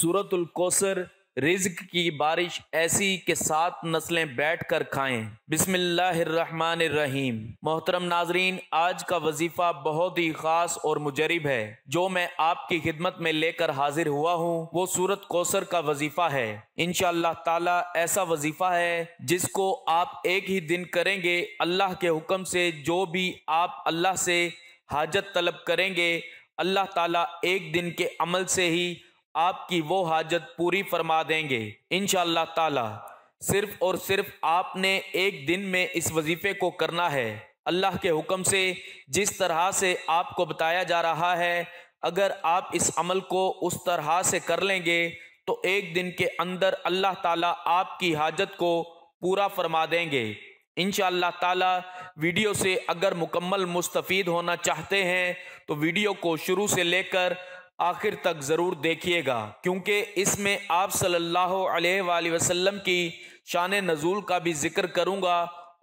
सूरतुल कोसर रिज्क की बारिश ऐसी के सात नस्लें बैठ कर खाएं बिस्मिल्लाहिर्रहमानिर्रहीम मोहतरम नाजरीन आज का वजीफा बहुत ही खास और मुजरब है जो मैं आपकी खिदमत में लेकर हाजिर हुआ हूँ वो सूरत कोसर का वजीफा है इन ताला ऐसा वजीफा है जिसको आप एक ही दिन करेंगे अल्लाह के हुक्म से जो भी आप अल्लाह से हाजत तलब करेंगे अल्लाह ताला एक दिन के अमल से ही आपकी वो हाजत पूरी फरमा देंगे इन ताला सिर्फ और सिर्फ आपने एक दिन में इस वजीफे को करना है अल्लाह के हुक्म से जिस तरह से आपको बताया जा रहा है अगर आप इस अमल को उस तरह से कर लेंगे तो एक दिन के अंदर अल्लाह ताला आपकी हाजत को पूरा फरमा देंगे इन ताला वीडियो से अगर मुकम्मल मुस्तफ़ होना चाहते हैं तो वीडियो को शुरू से लेकर आखिर तक ज़रूर देखिएगा क्योंकि इसमें आप सल्लल्लाहु अलैहि वसल्लम की शान नज़ूल का भी जिक्र करूंगा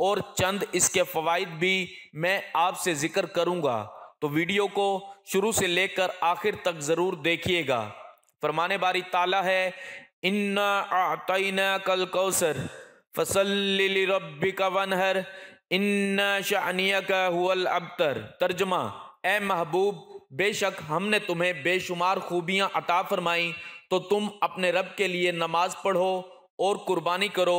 और चंद इसके फ़वाद भी मैं आपसे ज़िक्र करूंगा तो वीडियो को शुरू से लेकर आखिर तक ज़रूर देखिएगा फरमाने बारी ताला है इन्ना कल कौसर फसल का वनहर इन्ना शानिया का हुल अबतर तर्जमा ए महबूब बेशक हमने तुम्हें बेशुमार खूबियाँ अता फरमाई तो तुम अपने रब के लिए नमाज पढ़ो और कुर्बानी करो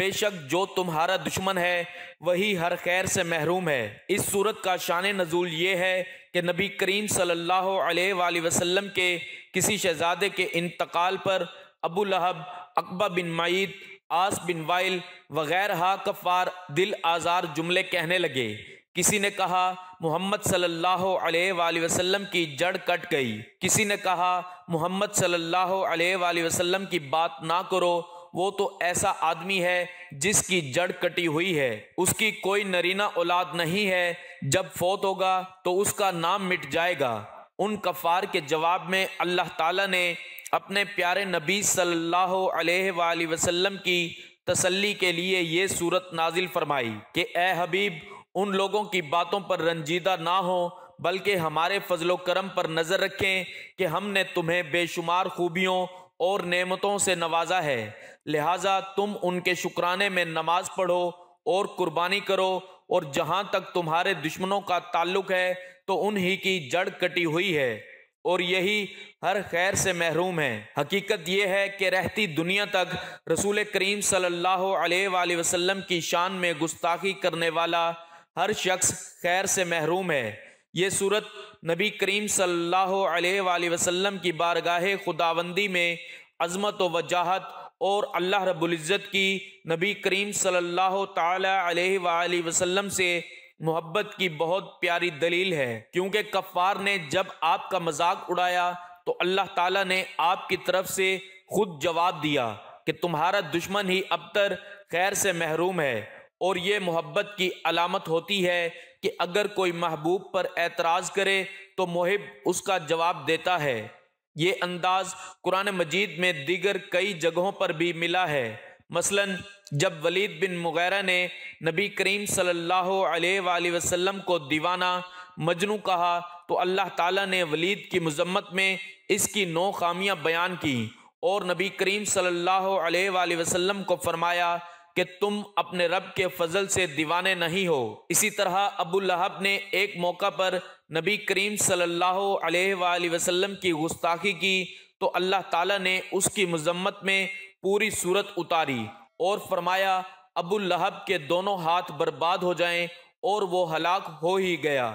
बेशक जो तुम्हारा दुश्मन है वही हर खैर से महरूम है इस सूरत का शान नज़ूल ये है कि नबी करीम सल्लल्लाहु अलैहि वसल्लम के किसी शहजादे के इंतकाल पर अबू लहब अकबा बिन मईद आस बिन वाइल वगैरह कफ़ार दिल आज़ार जुमले कहने लगे किसी ने कहा मोहम्मद सल्लल्लाहु अलैहि वसल्लम की जड़ कट गई किसी ने कहा मोहम्मद सल्लल्लाहु अलैहि वसल्लम की बात ना करो वो तो ऐसा आदमी है जिसकी जड़ कटी हुई है उसकी कोई नरीना औलाद नहीं है जब फोत होगा तो उसका नाम मिट जाएगा उन कफार के जवाब में अल्लाह ताला ने अपने प्यारे नबी सल्लल्लाहु अलैहि वसल्लम की तसल्ली के लिए ये सूरत नाजिल फरमाई कि ए हबीब उन लोगों की बातों पर रंजीदा ना हो बल्कि हमारे फजलो करम पर नज़र रखें कि हमने तुम्हें बेशुमार खूबियों और नेमतों से नवाजा है लिहाजा तुम उनके शुक्राने में नमाज पढ़ो और कुर्बानी करो और जहाँ तक तुम्हारे दुश्मनों का ताल्लुक है तो उन्हीं की जड़ कटी हुई है और यही हर खैर से महरूम है हकीकत यह है कि रहती दुनिया तक रसूल करीम सल्लल्लाहु अलैहि वसल्लम की शान में गुस्ताखी करने वाला हर शख्स खैर से महरूम है ये सूरत नबी करीम सल्लल्लाहु अलैहि वसल्लम की बारगाह खुदाबंदी में अजमत व वजाहत और अल्लाह रबुल्ज़त की नबी करीम सल्लल्लाहु अलैहि वसल्लम से मोहब्बत की बहुत प्यारी दलील है क्योंकि कफ़ार ने जब आपका मजाक उड़ाया तो अल्लाह ताला ने आपकी तरफ से खुद जवाब दिया कि तुम्हारा दुश्मन ही अब तर खैर से महरूम है और ये मोहब्बत की अलामत होती है कि अगर कोई महबूब पर एतराज़ करे तो मोहिब उसका जवाब देता है ये अंदाज कुरान मजीद में दीगर कई जगहों पर भी मिला है मसलन जब वलीद बिन मुगैरा ने नबी करीम सल्लल्लाहु अलैहि वसल्लम को दीवाना मजनू कहा तो अल्लाह ताला ने वलीद की मजम्मत में इसकी नौ खामियां बयान की और नबी करीम सल्लल्लाहु अलैहि वसल्लम को फरमाया कि तुम अपने रब के फजल से दीवाने नहीं हो इसी तरह अबू लहब ने एक मौका पर नबी करीम सल्लल्लाहु अलैहि वसल्लम की गुस्ताखी की तो अल्लाह ताला ने उसकी मजम्मत में पूरी सूरत उतारी और फरमाया अबू लहब के दोनों हाथ बर्बाद हो जाएं और वो हलाक हो ही गया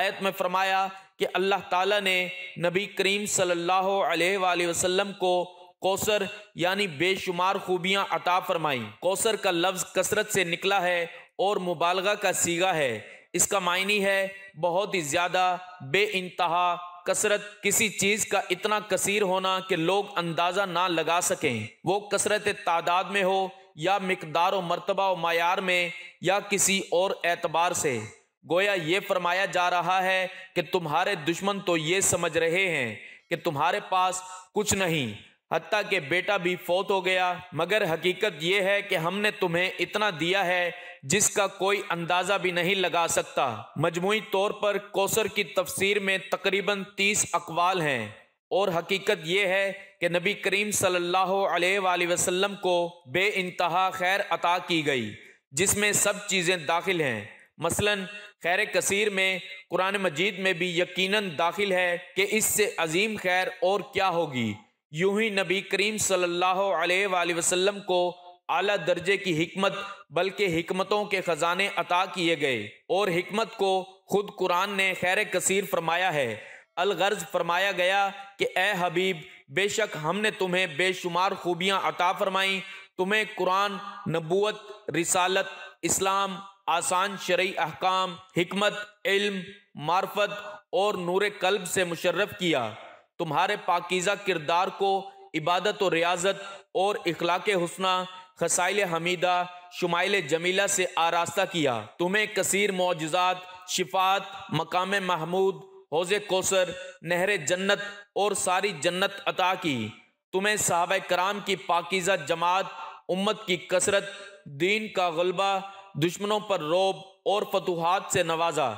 आयत में फरमाया कि अल्लाह ताला ने नबी करीम सल्लल्लाहु अलैहि वसल्लम को कौसर यानी बेशुमार खूबियां अता फरमाई कौसर का लफ्ज कसरत से निकला है और मुबालगा का सीगा है इसका मायनी है बहुत ही ज़्यादा बे इंतहा कसरत किसी चीज़ का इतना कसीर होना कि लोग अंदाज़ा ना लगा सकें वो कसरत तादाद में हो या मकदार व मरतबा व मैार में या किसी और एतबार से गोया ये फरमाया जा रहा है कि तुम्हारे दुश्मन तो ये समझ रहे हैं कि तुम्हारे पास कुछ नहीं हती के बेटा भी फौत हो गया मगर हकीकत यह है कि हमने तुम्हें इतना दिया है जिसका कोई अंदाज़ा भी नहीं लगा सकता मजमू तौर पर कौसर की तफसीर में तकरीबन तीस अकवाल हैं और हकीकत यह है कि नबी करीम सल्ला अलैहि को बे इनतहा खैर अता की गई जिसमें सब चीज़ें दाखिल हैं मसलन खैर कसीर में कुरान मजीद में भी यकीनन दाखिल है कि इससे अजीम खैर और क्या होगी यूं ही नबी करीम सल्लल्लाहु अलैहि वसल्लम को आला दर्जे की हिकमत बल्कि हिकमतों के ख़जाने अता किए गए और हिकमत को खुद कुरान ने खैर कसीर फरमाया है अलगर्ज फरमाया गया कि ए हबीब बेशक हमने तुम्हें बेशुमार खूबियाँ अता फरमाई तुम्हें कुरान नबूत रिसालत इस्लाम आसान शर्य अहकाम हमत इल्म मार्फत और नूर कल्ब से मुशर्रफ किया तुम्हारे पाकिज़ा किरदार को इबादत और रियाजत और इखलाक हुसना खसाइल हमीदा शुमाइल जमीला से आरास्ता किया तुम्हें कसीर मोजात शिफात मकाम महमूद हौज कोसर नहर जन्नत और सारी जन्नत अता की तुम्हें साहब कराम की पाकिज़ा जमात उम्मत की कसरत दीन का गलबा दुश्मनों पर रोब और फतूहत से नवाजा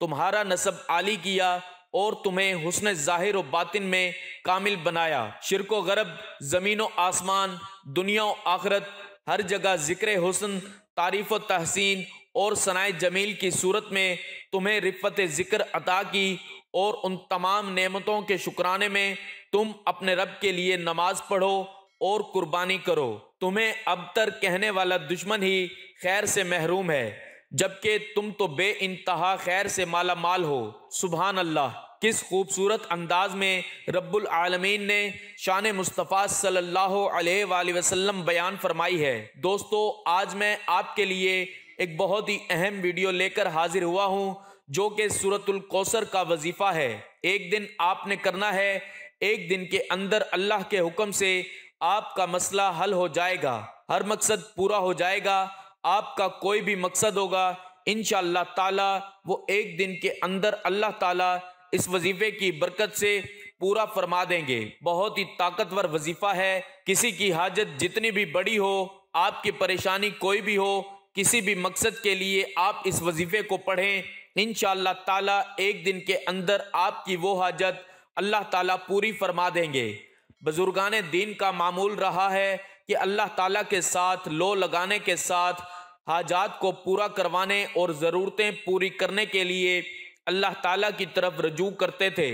तुम्हारा नसब आली किया और तुम्हें हुसन ज़ाहिर बातिन में कामिल बनाया शिरक गरब ज़मीन व आसमान दुनिया व आखरत हर जगह ज़िक्र हुसन तारीफ़ व तहसीन और सनाए जमील की सूरत में तुम्हें रिफत ज़िक्र अता की और उन तमाम नेमतों के शुक्राने में तुम अपने रब के लिए नमाज पढ़ो और कुर्बानी करो तुम्हें अब तर कहने वाला दुश्मन ही खैर से महरूम है जबकि तुम तो बे इंतहा खैर से माला माल हो सुबह अल्लाह किस खूबसूरत अंदाज में रब्बुल आलमीन ने शान मुस्तफ़ा सल्लल्लाहु अलैहि वसल्लम बयान फरमाई है दोस्तों आज मैं आपके लिए एक बहुत ही अहम वीडियो लेकर हाजिर हुआ हूं जो कि सूरतुल कौसर का वजीफा है एक दिन आपने करना है एक दिन के अंदर अल्लाह के हुक्म से आपका मसला हल हो जाएगा हर मकसद पूरा हो जाएगा आपका कोई भी मकसद होगा इन ताला वो एक दिन के अंदर अल्लाह ताला इस वजीफे की बरकत से पूरा फरमा देंगे बहुत ही ताकतवर वजीफा है किसी की हाजत जितनी भी बड़ी हो आपकी परेशानी कोई भी हो किसी भी मकसद के लिए आप इस वजीफे को पढ़ें इन ताला एक दिन के अंदर आपकी वो हाजत अल्लाह ताला पूरी फरमा देंगे बुजुर्गान दीन का मामूल रहा है कि अल्लाह ताला के साथ लो लगाने के साथ हाजात को पूरा करवाने और ज़रूरतें पूरी करने के लिए अल्लाह ताला की तरफ रजू करते थे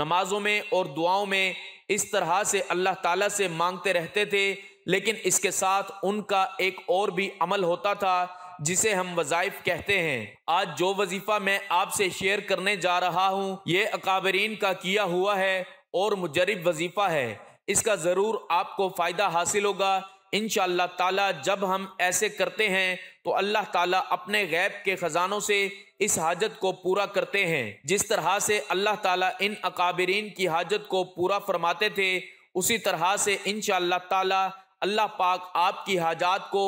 नमाजों में और दुआओं में इस तरह से अल्लाह ताला से मांगते रहते थे लेकिन इसके साथ उनका एक और भी अमल होता था जिसे हम वज़ाइफ कहते हैं आज जो वजीफ़ा मैं आपसे शेयर करने जा रहा हूँ ये अकाबरीन का किया हुआ है और मुजरब वजीफ़ा है इसका ज़रूर आपको फ़ायदा हासिल होगा इन ताला जब हम ऐसे करते हैं तो अल्लाह ताला अपने गैब के ख़जानों से इस हाजत को पूरा करते हैं जिस तरह से अल्लाह ताला इन अकाबरीन की हाजत को पूरा फरमाते थे उसी तरह से इन ताला अल्लाह पाक आपकी हाजात को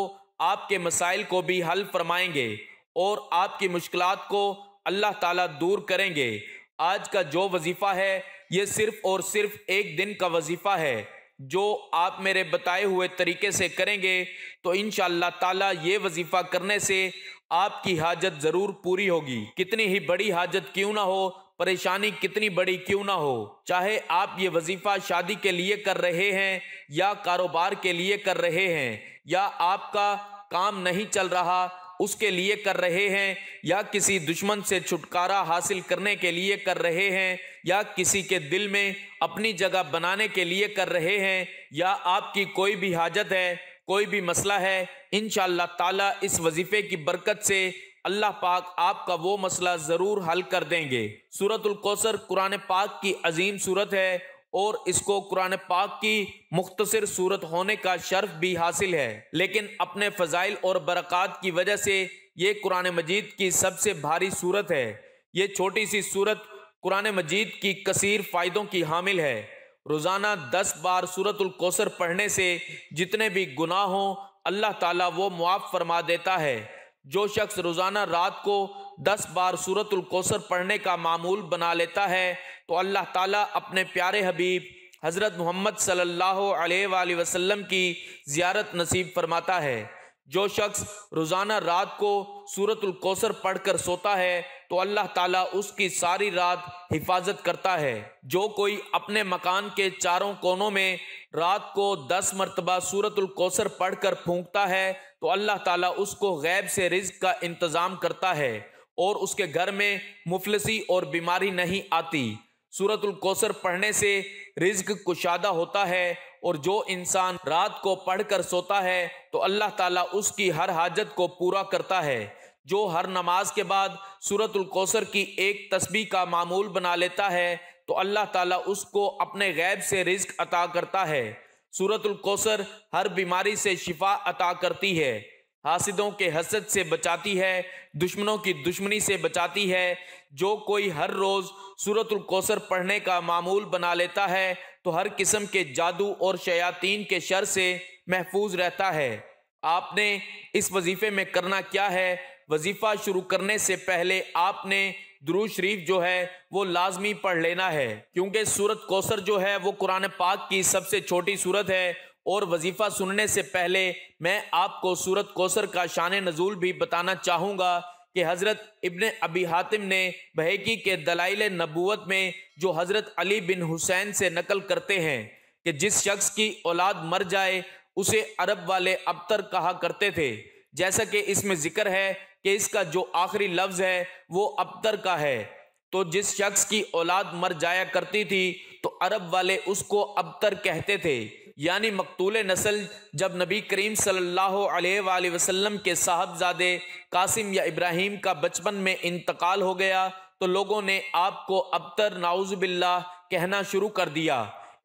आपके मसाइल को भी हल फरमाएंगे और आपकी मुश्किल को अल्लाह ताला दूर करेंगे आज का जो वजीफ़ा है ये सिर्फ और सिर्फ एक दिन का वजीफ़ा है जो आप मेरे बताए हुए तरीके से करेंगे तो इन ताला ये वजीफ़ा करने से आपकी हाजत ज़रूर पूरी होगी कितनी ही बड़ी हाजत क्यों ना हो परेशानी कितनी बड़ी क्यों ना हो चाहे आप ये वजीफ़ा शादी के लिए कर रहे हैं या कारोबार के लिए कर रहे हैं या आपका काम नहीं चल रहा उसके लिए कर रहे हैं या किसी दुश्मन से छुटकारा हासिल करने के लिए कर रहे हैं या किसी के दिल में अपनी जगह बनाने के लिए कर रहे हैं या आपकी कोई भी हाजत है कोई भी मसला है इन ताला इस वजीफे की बरकत से अल्लाह पाक आपका वो मसला ज़रूर हल कर देंगे सूरत कौसर कुरान पाक की अजीम सूरत है और इसको कुरान पाक की मुख्तर सूरत होने का शर्फ भी हासिल है लेकिन अपने फ़जाइल और बरक़ात की वजह से ये कुरान मजीद की सबसे भारी सूरत है ये छोटी सी सूरत कुरान मजीद की कसर फ़ायदों की हामिल है रोज़ाना दस बार सूरत पढ़ने से जितने भी गुनाह हों अल्लाह ताला वो मुआफ़ फरमा देता है जो शख्स रोज़ाना रात को दस बार सूरत कौसर पढ़ने का मामूल बना लेता है तो अल्लाह ताला अपने प्यारे हबीब हज़रत मोहम्मद सल्ला अलैहि की ज्यारत नसीब फरमाता है जो शख्स रोज़ाना रात को सूरतुल पढ़ पढ़कर सोता है तो अल्लाह ताला उसकी सारी रात हिफाजत करता है जो कोई अपने मकान के चारों कोनों में रात को दस मरतबा सूरतुल पढ़ पढ़कर फूकता है तो अल्लाह ताला उसको गैब से रिज का इंतज़ाम करता है और उसके घर में मुफलसी और बीमारी नहीं आती सूरतुल पढ़ने से रिज्क कुशादा होता है और जो इंसान रात को पढ़कर सोता है तो अल्लाह ताला उसकी हर हाजत को पूरा करता है जो हर नमाज के बाद सूरतुल की एक तस्बी का मामूल बना लेता है तो अल्लाह ताला उसको अपने गैब से रिस्क अता करता है सूरतुल कौसर हर बीमारी से शिफा अता करती है हासिदों के हसद से बचाती है दुश्मनों की दुश्मनी से बचाती है जो कोई हर रोज़ सूरतुल कौसर पढ़ने का मामूल बना लेता है तो हर किस्म के जादू और शयातीन के शर से महफूज रहता है आपने इस वजीफे में करना क्या है वजीफ़ा शुरू करने से पहले आपने दुरू शरीफ जो है वो लाजमी पढ़ लेना है क्योंकि सूरत कौसर जो है वो कुरान पाक की सबसे छोटी सूरत है और वजीफ़ा सुनने से पहले मैं आपको सूरत कौसर का शान नजूल भी बताना चाहूँगा कि हज़रत इबन अबी हातिम ने बहकी के दलाइल नबूत में जो हज़रत अली बिन हुसैन से नकल करते हैं कि जिस शख्स की औलाद मर जाए उसे अरब वाले अबतर कहा करते थे जैसा कि इसमें ज़िक्र है कि इसका जो आखिरी लफ्ज है वो अबतर का है तो जिस शख्स की औलाद मर जाया करती थी तो अरब वाले उसको अबतर कहते थे यानी मकतूल नस्ल जब नबी करीम सल्लल्लाहु अलैहि वसल्लम के साहबजादे कासिम या इब्राहिम का बचपन में इंतकाल हो गया तो लोगों ने आपको अबतर नाउजबिल्ला कहना शुरू कर दिया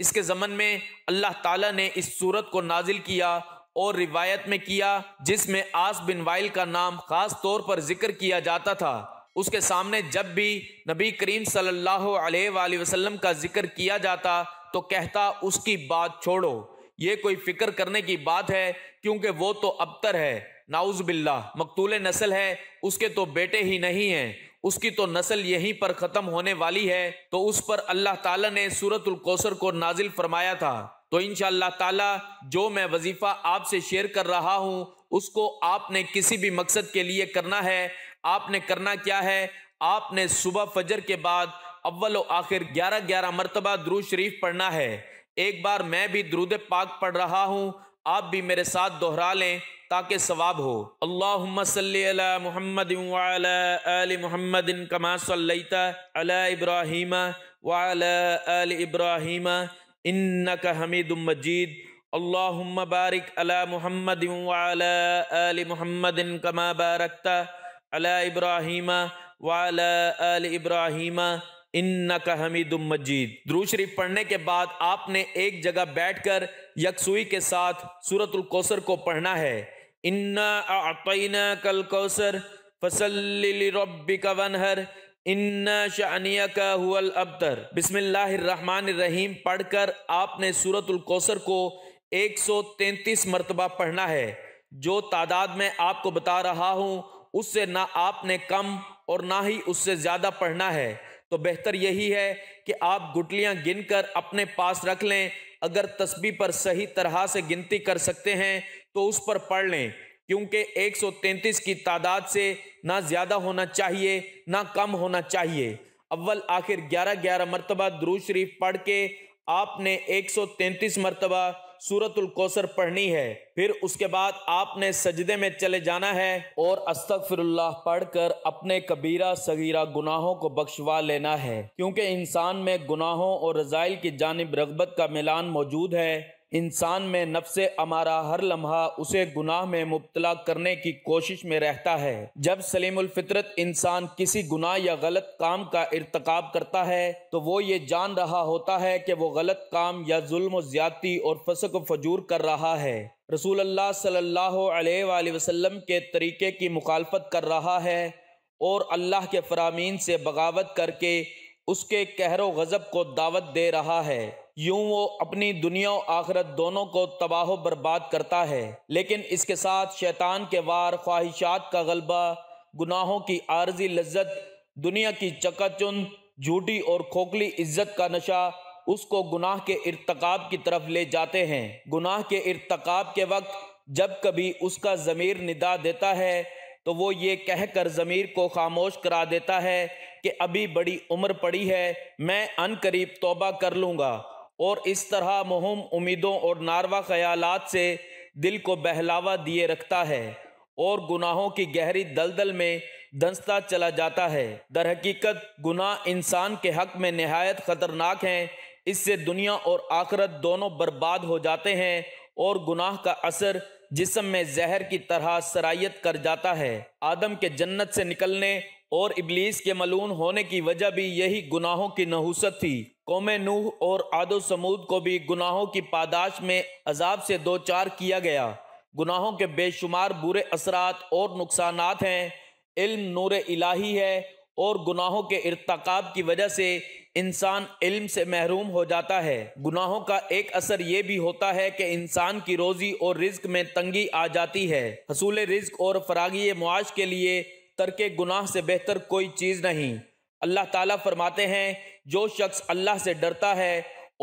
इसके ज़मन में अल्लाह ताला ने इस सूरत को नाजिल किया और रिवायत में किया जिसमें आस बिन वाइल का नाम खास तौर पर जिक्र किया जाता था उसके सामने जब भी नबी करीम सल्लल्लाहु अलैहि वसल्लम का जिक्र किया जाता तो कहता उसकी बात छोड़ो ये कोई फिक्र करने की बात है क्योंकि वो तो अबतर है नाउज बिल्ला मकतूल नस्ल है उसके तो बेटे ही नहीं हैं उसकी तो नस्ल यहीं पर ख़त्म होने वाली है तो उस पर अल्लाह ताला ने सूरतुल कोसर को नाजिल फरमाया था तो इन ताला जो मैं वजीफ़ा आपसे शेयर कर रहा हूँ उसको आपने किसी भी मकसद के लिए करना है आपने करना क्या है आपने सुबह फजर के बाद अव्वल आखिर ग्यारह ग्यारह मरतबा द्रू शरीफ पढ़ना है एक बार मैं भी द्रुद पाक पढ़ रहा हूँ आप भी मेरे साथ दोहरा लें ताकि सवाब हो अल्लाह सल महमद इब्राहिम वाल इब्राहिम इन का मजीद अल्लाम बारिक अला मोहम्मद वाल मोहम्मद कमा बारकता अला इब्राहिमा वाल अल इब्राहिमा इन का हमीदुम मजीद द्रू शरीफ पढ़ने के बाद आपने एक जगह बैठ कर यकसुई के साथ सूरतुल कौसर को पढ़ना है इन्ना अतैना कल कौसर फसल रब्बी का वनहर इन्ना का हुल अबतर बिस्मिल्लाहिर्रहमानिर्रहीम पढ़कर आपने सूरतुल कोसर को 133 मरतबा पढ़ना है जो तादाद में आपको बता रहा हूँ उससे ना आपने कम और ना ही उससे ज़्यादा पढ़ना है तो बेहतर यही है कि आप गुटलियाँ गिनकर अपने पास रख लें अगर तस्बी पर सही तरह से गिनती कर सकते हैं तो उस पर पढ़ लें क्योंकि 133 की तादाद से ना ज़्यादा होना चाहिए ना कम होना चाहिए अव्वल आखिर 11 11 मरतबा दरू शरीफ पढ़ के आपने 133 मरतबा सूरतुल कौसर पढ़नी है फिर उसके बाद आपने सजदे में चले जाना है और अस्तगफिरुल्लाह पढ़कर अपने कबीरा सगीरा गुनाहों को बख्शवा लेना है क्योंकि इंसान में गुनाहों और रजाइल की जानब रगबत का मिलान मौजूद है इंसान में नफ्स अमारा हर लम्हा उसे गुनाह में मुबतला करने की कोशिश में रहता है जब सलीमफितरत इंसान किसी गुनाह या गलत काम का इरतकब करता है तो वो ये जान रहा होता है कि वो गलत काम या जुल्म ज्यादती और फसक फजूर कर रहा है रसूल सल्ला वसलम के तरीके की मुखालफत कर रहा है और अल्लाह के फरामीन से बगावत करके उसके व गज़ब को दावत दे रहा है यूं वो अपनी दुनिया और आखिरत दोनों को तबाह बर्बाद करता है लेकिन इसके साथ शैतान के वार ख्वाहिशात का गलबा गुनाहों की आर्जी लज्जत दुनिया की चकाचुन झूठी और खोखली इज्जत का नशा उसको गुनाह के इरतकाब की तरफ ले जाते हैं गुनाह के इरतकाब के वक्त जब कभी उसका ज़मीर निदा देता है तो वो ये कह कर ज़मीर को खामोश करा देता है कि अभी बड़ी उम्र पड़ी है मैं अनकरीब तोबा कर लूँगा और इस तरह मुहम उम्मीदों और नारवा ख्यालात से दिल को बहलावा दिए रखता है और गुनाहों की गहरी दलदल में धंसता चला जाता है दर हकीकत गुनाह इंसान के हक में नहायत ख़तरनाक हैं इससे दुनिया और आखरत दोनों बर्बाद हो जाते हैं और गुनाह का असर जिसम में जहर की तरह सराहियत कर जाता है आदम के जन्नत से निकलने और इबलीस के मलून होने की वजह भी यही गुनाहों की नहूसत थी कौम नूह और आदो समूद को भी गुनाहों की पादाश में अजाब से दो चार किया गया गुनाहों के बेशुमार बुरे असरात और नुकसान हैं इल्म नूर इलाही है और गुनाहों के इरतकब की वजह से इंसान इल्म से महरूम हो जाता है गुनाहों का एक असर ये भी होता है कि इंसान की रोज़ी और रिज्क में तंगी आ जाती है हसूल रिज्क और फरागी मुआश के लिए तरके गुनाह से बेहतर कोई चीज़ नहीं अल्लाह ताला फरमाते हैं जो शख्स अल्लाह से डरता है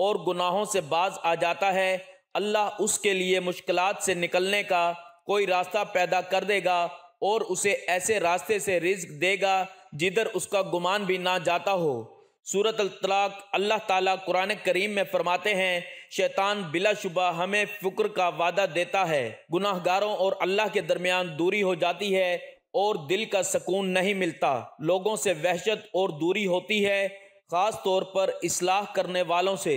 और गुनाहों से बाज आ जाता है अल्लाह उसके लिए मुश्किल से निकलने का कोई रास्ता पैदा कर देगा और उसे ऐसे रास्ते से रिज्क देगा जिधर उसका गुमान भी ना जाता हो सूरत तलाक अल्लाह ताला कुरान करीम में फरमाते हैं शैतान बिलाशुबा हमें फ़िक्र का वादा देता है गुनाहगारों और अल्लाह के दरमियान दूरी हो जाती है और दिल का सुकून नहीं मिलता लोगों से वहशत और दूरी होती है ख़ास तौर पर इसलाह करने वालों से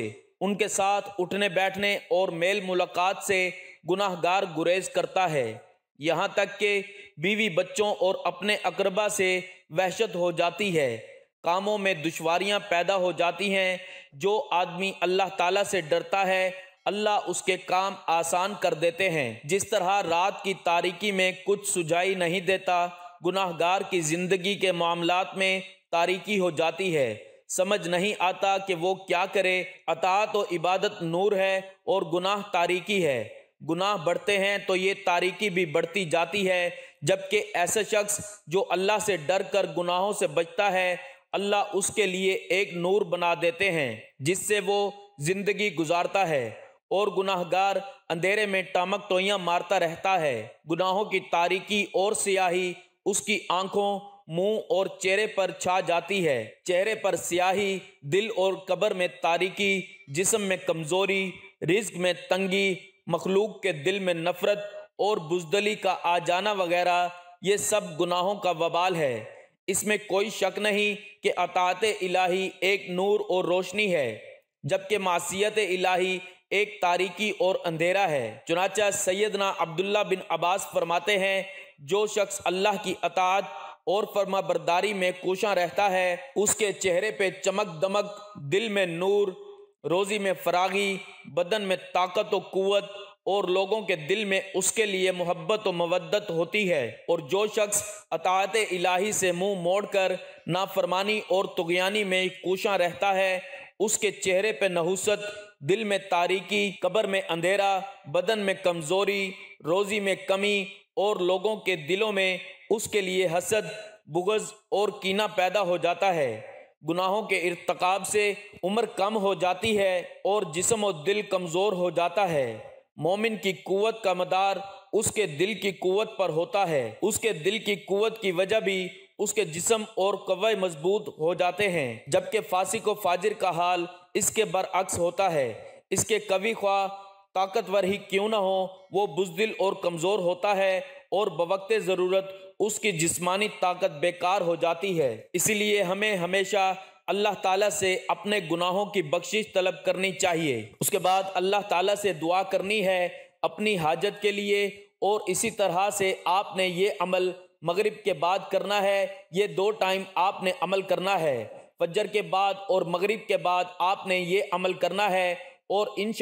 उनके साथ उठने बैठने और मेल मुलाकात से गुनाहगार गुरेज करता है यहाँ तक कि बीवी बच्चों और अपने अकरबा से वहशत हो जाती है कामों में दुश्वारियां पैदा हो जाती हैं जो आदमी अल्लाह ताला से डरता है अल्लाह उसके काम आसान कर देते हैं जिस तरह रात की तारीकी में कुछ सुझाई नहीं देता गुनाहगार की ज़िंदगी के मामला में तारीकी हो जाती है समझ नहीं आता कि वो क्या करे अता तो इबादत नूर है और गुनाह तारीकी है गुनाह बढ़ते हैं तो ये तारीकी भी बढ़ती जाती है जबकि ऐसे शख्स जो अल्लाह से डर कर गुनाहों से बचता है अल्लाह उसके लिए एक नूर बना देते हैं जिससे वो ज़िंदगी गुजारता है और गुनाहगार अंधेरे में टामक टोइयाँ मारता रहता है गुनाहों की तारीकी और सियाही उसकी आंखों मुंह और चेहरे पर छा जाती है चेहरे पर स्याही दिल और कब्र में तारीकी जिसम में कमज़ोरी रिज्क में तंगी मखलूक के दिल में नफ़रत और बुजदली का आ जाना वगैरह ये सब गुनाहों का वबाल है इसमें कोई शक नहीं कि अतात इलाही एक नूर और रोशनी है जबकि मासीत इलाही एक तारीकी और अंधेरा है चुनाचा सैदना अब्दुल्ला बिन अब्बास फरमाते हैं जो शख्स अल्लाह की अताद और फर्मा बरदारी में कोशा रहता है उसके चेहरे पे चमक दमक दिल में नूर रोज़ी में फरागी बदन में ताकत और कुत और लोगों के दिल में उसके लिए मोहब्बत और मवदत होती है और जो शख्स अतात इलाही से मुंह मोड़कर नाफरमानी और तुगयानी में कोशा रहता है उसके चेहरे पे नहुसत दिल में तारीकी कब्र में अंधेरा बदन में कमज़ोरी रोज़ी में कमी और लोगों के दिलों में उसके लिए हसद बुगज़ और कीना पैदा हो जाता है गुनाहों के इरतकाब से उम्र कम हो जाती है और जिसम और दिल कमज़ोर हो जाता है मोमिन की कुवत का मदार उसके दिल की कुवत पर होता है उसके दिल की कुवत की वजह भी उसके जिसम और कवय मजबूत हो जाते हैं जबकि फांसी को फाजिर का हाल इसके बरअक्स होता है इसके कवि ख्वा ताकतवर ही क्यों ना हो वो बुजदिल और कमज़ोर होता है और बवक्त ज़रूरत उसकी जिस्मानी ताकत बेकार हो जाती है इसीलिए हमें हमेशा अल्लाह ताला से अपने गुनाहों की बख्शिश तलब करनी चाहिए उसके बाद अल्लाह ताला से दुआ करनी है अपनी हाजत के लिए और इसी तरह से आपने ये अमल मगरिब के बाद करना है ये दो टाइम आपने अमल करना है फजर के बाद और मगरिब के बाद आपने ये अमल करना है और इन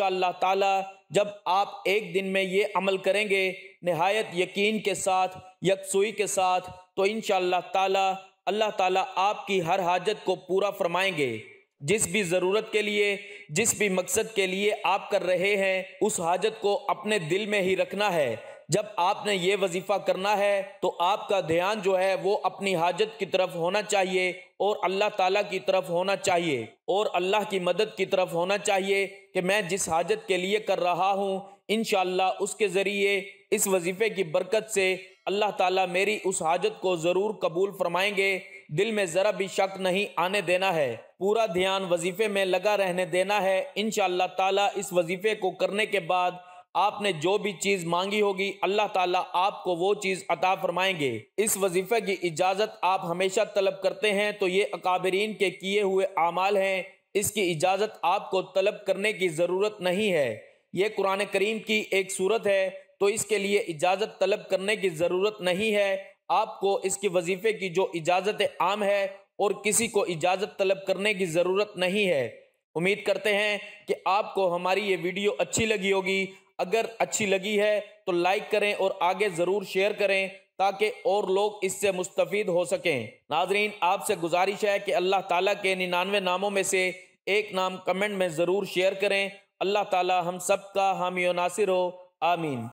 ताला जब आप एक दिन में ये अमल करेंगे नहायत यकीन के साथ यकसुई के साथ तो इन ताला अल्लाह ताला आपकी हर हाजत को पूरा फरमाएंगे जिस भी ज़रूरत के लिए जिस भी मकसद के लिए आप कर रहे हैं उस हाजत को अपने दिल में ही रखना है जब आपने ये वजीफ़ा करना है तो आपका ध्यान जो है वो अपनी हाजत की तरफ होना चाहिए और अल्लाह ताला की तरफ होना चाहिए और अल्लाह की मदद की तरफ होना चाहिए कि मैं जिस हाजत के लिए कर रहा हूँ इन उसके ज़रिए इस वजीफ़े की बरकत से अल्लाह ताला मेरी उस हाजत को ज़रूर कबूल फरमाएंगे दिल में ज़रा भी शक नहीं आने देना है पूरा ध्यान वजीफ़े में लगा रहने देना है इन ताला इस वजीफ़े को करने के बाद आपने जो भी चीज मांगी होगी अल्लाह ताला आपको वो चीज अता फरमाएंगे इस वजीफे की इजाजत आप हमेशा तलब करते हैं तो ये अकाबरीन के किए हुए अमाल हैं इसकी इजाजत आपको तलब करने की जरूरत नहीं है ये कुरान करीम की एक सूरत है तो इसके लिए इजाजत तलब करने की जरूरत नहीं है आपको इसकी वजीफे की जो इजाजत आम है और किसी को इजाजत तलब करने की जरूरत नहीं है उम्मीद करते हैं कि आपको हमारी ये वीडियो अच्छी लगी होगी अगर अच्छी लगी है तो लाइक करें और आगे ज़रूर शेयर करें ताकि और लोग इससे मुस्तफ़ हो सकें नाजरीन आपसे गुजारिश है कि अल्लाह ताला के निन्यानवे नामों में से एक नाम कमेंट में ज़रूर शेयर करें अल्लाह ताला हम सब का हामी नासिर हो आमीन